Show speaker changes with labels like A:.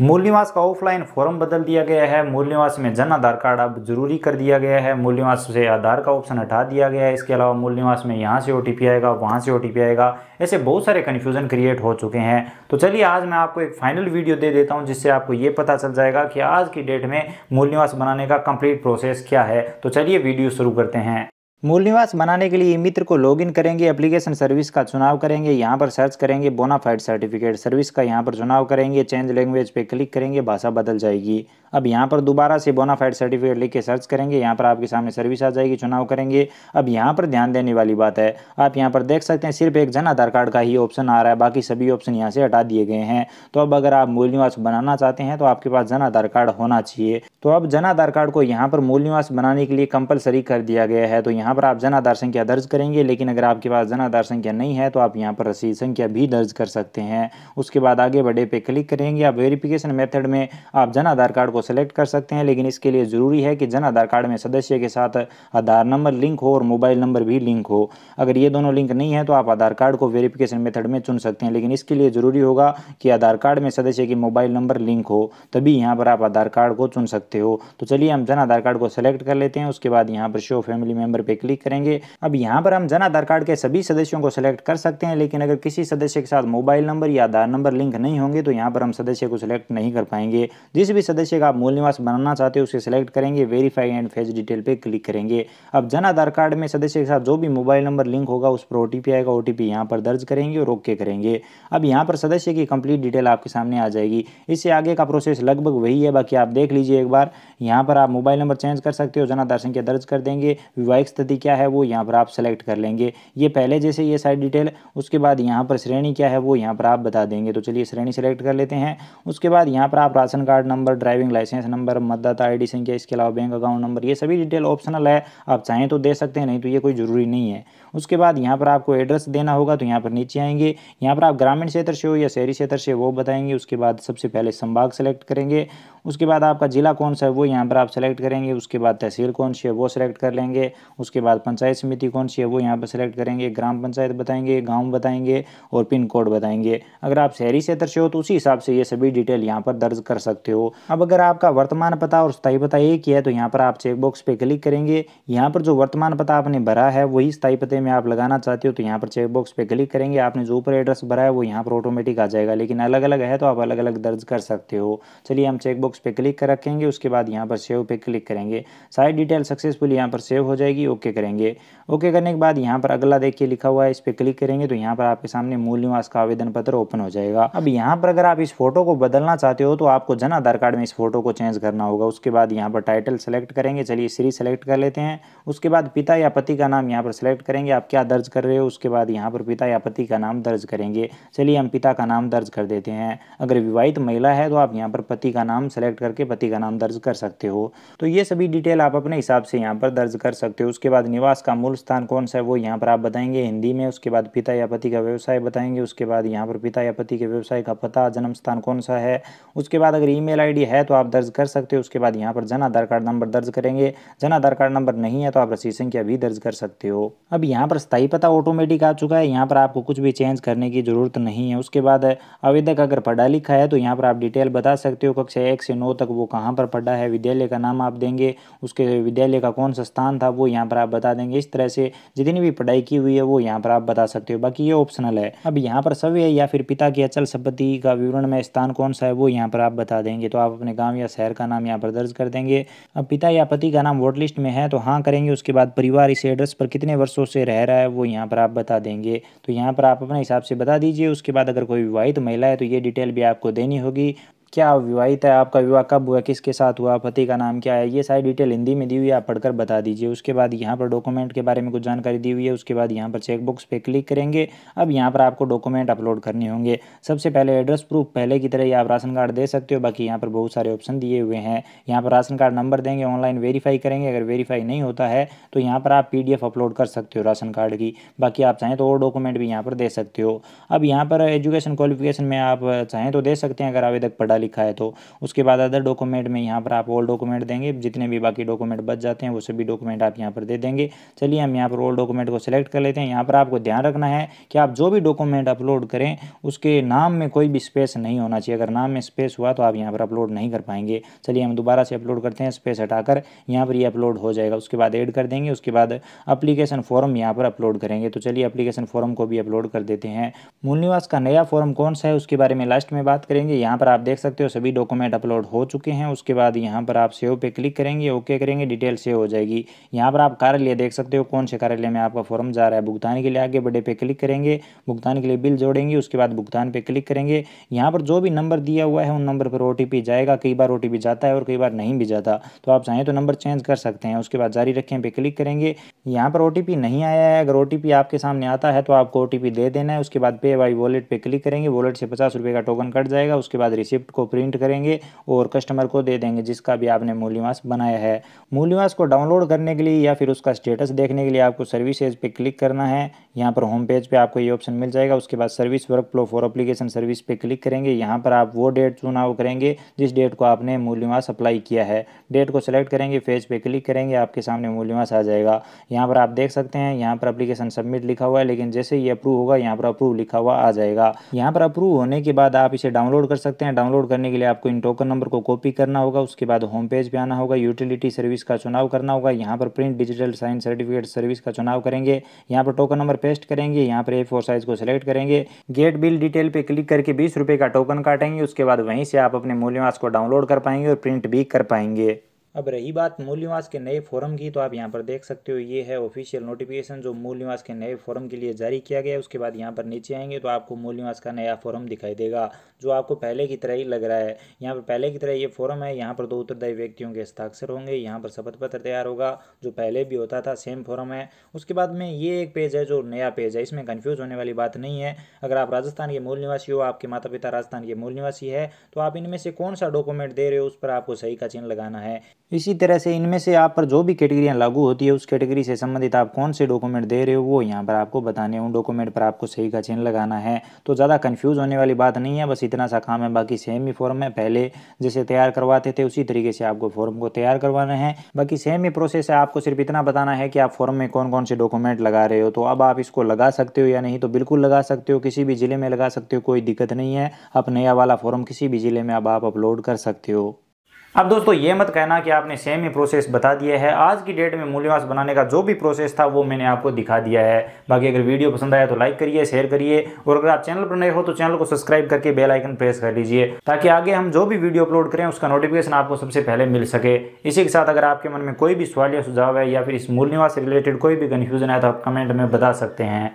A: मूल निवास का ऑफलाइन फॉर्म बदल दिया गया है मूल निवास में जन आधार कार्ड अब जरूरी कर दिया गया है मूल निवास से आधार का ऑप्शन हटा दिया गया है इसके अलावा मूल निवास में यहाँ से ओ आएगा वहाँ से ओ आएगा ऐसे बहुत सारे कन्फ्यूजन क्रिएट हो चुके हैं तो चलिए आज मैं आपको एक फाइनल वीडियो दे देता हूँ जिससे आपको ये पता चल जाएगा कि आज की डेट में मूल निवास बनाने का कंप्लीट प्रोसेस क्या है तो चलिए वीडियो शुरू करते हैं मूल निवास बनाने के लिए मित्र को लॉगिन करेंगे एप्लीकेशन सर्विस का चुनाव करेंगे यहाँ पर सर्च करेंगे बोनाफाइड सर्टिफिकेट सर्विस का यहाँ पर चुनाव करेंगे चेंज लैंग्वेज पे क्लिक करेंगे भाषा बदल जाएगी अब यहाँ पर दोबारा से बोनाफाइड सर्टिफिकेट लिख के सर्च करेंगे यहाँ पर आपके सामने सर्विस आ जाएगी चुनाव करेंगे अब यहाँ पर ध्यान देने वाली बात है आप यहाँ पर देख सकते हैं सिर्फ एक जन आधार कार्ड का ही ऑप्शन आ रहा है बाकी सभी ऑप्शन यहाँ से हटा दिए गए हैं तो अब अगर आप मूल निवास बनाना चाहते हैं तो आपके पास जन आधार कार्ड होना चाहिए तो अब जन आधार कार्ड को यहाँ पर मूल निवास बनाने के लिए कंपलसरी कर दिया गया है तो यहाँ यहाँ पर आप जन आधार संख्या दर्ज करेंगे लेकिन अगर आपके पास जन आधार संख्या नहीं है तो आप यहाँ पर रसीद संख्या भी दर्ज कर सकते हैं उसके बाद आगे बड़े पे क्लिक करेंगे आप वेरिफिकेशन मेथड में आप जन आधार कार्ड को सिलेक्ट कर सकते हैं लेकिन इसके लिए ज़रूरी है कि जन आधार कार्ड में सदस्य के साथ आधार नंबर लिंक हो और मोबाइल नंबर भी लिंक हो अगर ये दोनों लिंक नहीं है तो आप आधार कार्ड को वेरिफिकेशन मेथड में चुन सकते हैं लेकिन इसके लिए ज़रूरी होगा कि आधार कार्ड में सदस्य की मोबाइल नंबर लिंक हो तभी यहाँ पर आप आधार कार्ड को चुन सकते हो तो चलिए हम जन आधार कार्ड को सिलेक्ट कर लेते हैं उसके बाद यहाँ पर शो फैमिली मेम्बर पे क्लिक करेंगे अब यहाँ पर हम जन आधार कार्ड के सभी सदस्यों को सिलेक्ट कर सकते हैं लेकिन अगर किसी सदस्य के साथ मोबाइल नंबर या आधार नंबर लिंक नहीं होंगे तो यहाँ पर हम सदस्य को सिलेक्ट नहीं कर पाएंगे जिस भी सदस्य का आप मूल निवास बनाना चाहते हो उसे सिलेक्ट करेंगे वेरीफाई एंड फेज डिटेल पर क्लिक करेंगे अब जन आधार कार्ड में सदस्य के साथ जो भी मोबाइल नंबर लिंक होगा उस पर ओटीपी आएगा ओटीपी यहाँ पर दर्ज करेंगे और ओके करेंगे अब यहाँ पर सदस्य की कंप्लीट डिटेल आपके सामने आ जाएगी इससे आगे का प्रोसेस लगभग वही है बाकी आप देख लीजिए एक बार यहाँ पर आप मोबाइल नंबर चेंज कर सकते हो जन आधार संख्या दर्ज कर देंगे विवाहित पद्धति क्या है वो यहाँ पर आप सेलेक्ट कर लेंगे ये पहले जैसे ये साइड डिटेल उसके बाद यहाँ पर श्रेणी क्या है वो यहाँ पर आप बता देंगे तो चलिए श्रेणी सेलेक्ट कर लेते हैं उसके बाद यहाँ पर आप ration card number driving licence number मतदाता आई संख्या इसके अलावा बैंक अकाउंट नंबर ये सभी डिटेल ऑप्शनल है आप चाहें तो दे सकते हैं नहीं तो ये कोई ज़रूरी नहीं है उसके बाद यहाँ पर आपको एड्रेस देना होगा तो यहाँ पर नीचे आएंगे यहाँ पर आप ग्रामीण क्षेत्र से हो या शहरी क्षेत्र से वो बताएंगे उसके बाद सबसे पहले संभाग सेलेक्ट करेंगे उसके बाद आपका जिला कौन सा है वो यहाँ पर आप सेलेक्ट करेंगे उसके बाद तहसील कौन सी है वो सेलेक्ट कर लेंगे उसके उसके बाद पंचायत समिति कौन सी है वो यहाँ पर सिलेक्ट करेंगे ग्राम पंचायत बताएंगे गांव बताएंगे और पिन कोड बताएंगे अगर आप शहरी क्षेत्र से हो तो उसी हिसाब से ये सभी डिटेल यहाँ पर दर्ज कर सकते हो अब अगर आपका वर्तमान पता और स्थायी पता एक ही है तो यहाँ पर आप चेकबॉक्स पे क्लिक करेंगे यहाँ पर जो वर्तमान पता आपने भरा है वही स्थायी पते में आप लगाना चाहते हो तो यहाँ पर चेकबॉक्स पे क्लिक करेंगे आपने जो ऊपर एड्रेस भरा है वो यहाँ पर ऑटोमेटिक आ जाएगा लेकिन अलग अलग है तो आप अलग अलग दर्ज कर सकते हो चलिए हम चेकबॉक्स पे क्लिक कर रखेंगे उसके बाद यहाँ पर सेव पे क्लिक करेंगे सारी डिटेल सक्सेसफुल यहाँ पर सेव हो जाएगी ओके ओके करेंगे ओके करने के बाद यहाँ पर अगला देखिए लिखा हुआ है इस पर क्लिक करेंगे तो यहाँ पर आपके सामने मूल निवास का आवेदन पत्र ओपन हो जाएगा अब यहाँ पर अगर आप इस फोटो को बदलना चाहते हो तो आपको जन आधार कार्ड में इस फोटो को चेंज करना होगा उसके बाद यहाँ पर टाइटल सेलेक्ट करेंगे चलिए श्री सेलेक्ट कर लेते हैं उसके बाद पिता या पति का नाम यहाँ पर सेलेक्ट करेंगे आप क्या दर्ज कर रहे हो उसके बाद यहाँ पर पिता या पति का नाम दर्ज करेंगे चलिए हम पिता का नाम दर्ज कर देते हैं अगर विवाहित महिला है तो आप यहाँ पर पति का नाम सेलेक्ट करके पति का नाम दर्ज कर सकते हो तो ये सभी डिटेल आप अपने हिसाब से यहाँ पर दर्ज कर सकते हो उसके बाद बाद निवास का मूल स्थान कौन सा है वो यहाँ पर आप बताएंगे हिंदी में उसके बाद पिता या पति का व्यवसाय बताएंगे उसके बाद यहाँ पर पिता या पति के व्यवसाय का पता जन्म स्थान कौन सा है उसके बाद अगर ईमेल आईडी है तो आप दर्ज कर सकते हो उसके बाद यहाँ पर जन आधार कार्ड नंबर दर्ज करेंगे जन आधार कार्ड नंबर नहीं है तो आप रसीद संख्या भी दर्ज कर सकते हो अब यहाँ पर स्थायी पता ऑटोमेटिक आ चुका है यहाँ पर आपको कुछ भी चेंज करने की ज़रूरत नहीं है उसके बाद आवेदक अगर पढ़ा लिखा है तो यहाँ पर आप डिटेल बता सकते हो कक्षा एक से नौ तक वो कहाँ पर पढ़ा है विद्यालय का नाम आप देंगे उसके विद्यालय का कौन सा स्थान था वो यहाँ पर आप बता देंगे इस तरह से जितनी भी पढ़ाई की हुई है वो यहाँ पर आप बता सकते हो बाकी ये ऑप्शनल है अब यहाँ पर सव्य या फिर पिता की अचल संपत्ति का विवरण में स्थान कौन सा है वो यहाँ पर आप बता देंगे तो आप अपने गाँव या शहर का नाम यहाँ पर दर्ज कर देंगे अब पिता या पति का नाम वोट लिस्ट में है तो हाँ करेंगे उसके बाद परिवार इस एड्रेस पर कितने वर्षों से रह रहा है वो यहाँ पर आप बता देंगे तो यहाँ पर आप अपने हिसाब से बता दीजिए उसके बाद अगर कोई विवाहित महिला है तो ये डिटेल भी आपको देनी होगी क्या विवाहित है आपका विवाह कब हुआ किसके साथ हुआ पति का नाम क्या है ये सारी डिटेल हिंदी में दी हुई है आप पढ़कर बता दीजिए उसके बाद यहाँ पर डॉक्यूमेंट के बारे में कुछ जानकारी दी हुई है उसके बाद यहाँ पर चेकबुक्स पे क्लिक करेंगे अब यहाँ पर आपको डॉक्यूमेंट अपलोड करने होंगे सबसे पहले एड्रेस प्रूफ पहले की तरह ही आप राशन कार्ड दे सकते हो बाकी यहाँ पर बहुत सारे ऑप्शन दिए हुए हैं यहाँ पर राशन कार्ड नंबर देंगे ऑनलाइन वेरीफाई करेंगे अगर वेरीफाई नहीं होता है तो यहाँ पर आप पी अपलोड कर सकते हो राशन कार्ड की बाकी आप चाहें तो और डॉक्यूमेंट भी यहाँ पर दे सकते हो अब यहाँ पर एजुकेशन क्वालिफिकेशन में आप चाहें तो दे सकते हैं अगर आवेदक पढ़ा ज़्यादा लिखा है तो उसके बाद अदर डॉक्यूमेंट में यहाँ पर आप ओल्ड डॉक्यूमेंट देंगे जितने भी बाकी डॉक्यूमेंट बच जाते हैं वो सभी डॉक्यूमेंट आप यहाँ पर दे देंगे चलिए हम यहाँ पर ओल्ड डॉक्यूमेंट को सिलेक्ट कर लेते हैं यहाँ पर आपको ध्यान रखना है कि आप जो भी डॉक्यूमेंट अपलोड करें उसके नाम में कोई भी स्पेस नहीं होना चाहिए अगर नाम में स्पेस हुआ तो आप यहाँ पर अपलोड नहीं कर पाएंगे चलिए हम दोबारा से अपलोड करते हैं स्पेस हटाकर यहाँ पर ये अपलोड हो जाएगा उसके बाद एड कर देंगे उसके बाद अप्लीकेशन फॉर्म यहाँ पर अपलोड करेंगे तो चलिए अप्लीकेशन फॉर्म को भी अपलोड कर देते हैं मूल निवास का नया फॉर्म कौन सा है उसके बारे में लास्ट में बात करेंगे यहाँ पर आप देख सकते हो सभी डॉक्यूमेंट अपलोड हो चुके हैं उसके बाद यहाँ पर आप सेव पे क्लिक करेंगे ओके करेंगे डिटेल सेव हो जाएगी यहाँ पर आप कार्यालय देख सकते हो कौन से कार्यालय में आपका फॉर्म जा रहा है भुगतान के लिए आगे बड़े पे क्लिक करेंगे भुगतान के लिए बिल जोड़ेंगे उसके बाद भुगतान पे क्लिक करेंगे यहाँ पर जो भी नंबर दिया हुआ है उन नंबर पर ओ जाएगा कई बार ओ जाता है और कई बार नहीं भी जाता तो आप चाहें तो नंबर चेंज कर सकते हैं उसके बाद जारी रखें पे क्लिक करेंगे यहाँ पर ओ नहीं आया है अगर ओ आपके सामने आता है तो आपको ओ दे देना है उसके बाद पे वाई वॉलेट पर क्लिक करेंगे वॉलेट से पचास रुपये का टोकन कट जाएगा उसके बाद रिसिप्ट को प्रिंट करेंगे और कस्टमर को दे देंगे जिसका भी आपने मूल्यवास बनाया है मूल्यवास को डाउनलोड करने के लिए या फिर उसका स्टेटस देखने के लिए आपको सर्विसेज पे क्लिक करना है यहाँ पर होम पेज पे आपको ये ऑप्शन मिल जाएगा उसके बाद service workflow for application service पे क्लिक करेंगे यहाँ पर आप वो डेट चुनाव करेंगे जिस डेट को आपने मूल्यवास अप्लाई किया है डेट को सेलेक्ट करेंगे फेज पे क्लिक करेंगे आपके सामने मूल्यवास आ जाएगा यहाँ पर आप देख सकते हैं यहाँ पर अप्लीकेशन सबमिट लिखा हुआ है लेकिन जैसे ही अप्रूव होगा यहाँ पर अप्रूव लिखा हुआ आ जाएगा यहाँ पर अप्रूव होने के बाद आप इसे डाउनलोड कर सकते हैं डाउनलोड डाउनलोड करने के लिए आपको इन टोकन नंबर को कॉपी करना होगा उसके बाद होम पेज पे आना होगा यूटिलिटी सर्विस का चुनाव करना होगा यहाँ पर print digital sign certificate service का चुनाव करेंगे यहाँ पर टोकन नंबर पेस्ट करेंगे यहाँ पर ए फोर साइज को सिलेक्ट करेंगे गेट बिल डिटेल पर क्लिक करके बीस रुपये का टोकन काटेंगे उसके बाद वहीं से आप अपने मूल्यवास को डाउनलोड कर पाएंगे और प्रिंट भी कर पाएंगे अब रही बात मूल निवास के नए फॉरम की तो आप यहाँ पर देख सकते हो ये है ऑफिशियल नोटिफिकेशन जो मूल निवास के नए फॉरम के लिए जारी किया गया है उसके बाद यहाँ पर नीचे आएंगे तो आपको मूल निवास का नया फॉरम दिखाई देगा जो आपको पहले की तरह ही लग रहा है यहाँ पर पहले की तरह ये फॉरम है यहाँ पर दो उत्तरदायी व्यक्तियों के हस्ताक्षर होंगे यहाँ पर शपथ पत्र तैयार होगा जो पहले भी होता था सेम फॉरम है उसके बाद में ये एक पेज है जो नया पेज है इसमें कन्फ्यूज़ होने वाली बात नहीं है अगर आप राजस्थान के मूल निवासी हो आपके माता पिता राजस्थान के मूल निवासी है तो आप इनमें से कौन सा डॉक्यूमेंट दे रहे हो उस पर आपको सही का चिन्ह लगाना है इसी तरह से इनमें से आप पर जो भी कैटेगरियाँ लागू होती है उस कैटेगरी से संबंधित आप कौन से डॉक्यूमेंट दे रहे हो वो यहाँ पर आपको बताने उन डॉक्यूमेंट पर आपको सही का चिन्ह लगाना है तो ज़्यादा कन्फ्यूज़ होने वाली बात नहीं है बस इतना सा काम है बाकी सेम ही फॉर्म है पहले जैसे तैयार करवाते थे उसी तरीके से आपको फॉर्म को तैयार करवाना है बाकी सेम ही प्रोसेस है आपको सिर्फ इतना बताना है कि आप फॉर्म में कौन कौन से डॉक्यूमेंट लगा रहे हो तो अब आप इसको लगा सकते हो या नहीं तो बिल्कुल लगा सकते हो किसी भी ज़िले में लगा सकते हो कोई दिक्कत नहीं है आप नया वाला फॉर्म किसी भी ज़िले में अब आप अपलोड कर सकते हो अब दोस्तों ये मत कहना कि आपने सेम ही प्रोसेस बता दिया है आज की डेट में मूल्यवास बनाने का जो भी प्रोसेस था वो मैंने आपको दिखा दिया है बाकी अगर वीडियो पसंद आया तो लाइक करिए शेयर करिए और अगर आप चैनल पर नए हो तो चैनल को सब्सक्राइब करके बेल आइकन प्रेस कर लीजिए ताकि आगे हम जो भी वीडियो अपलोड करें उसका नोटिफिकेशन आपको सबसे पहले मिल सके इसी के साथ अगर आपके मन में कोई भी सवाल या सुझाव है या फिर इस मूल्यवास से रिलेटेड कोई भी कन्फ्यूजन है तो आप कमेंट में बता सकते हैं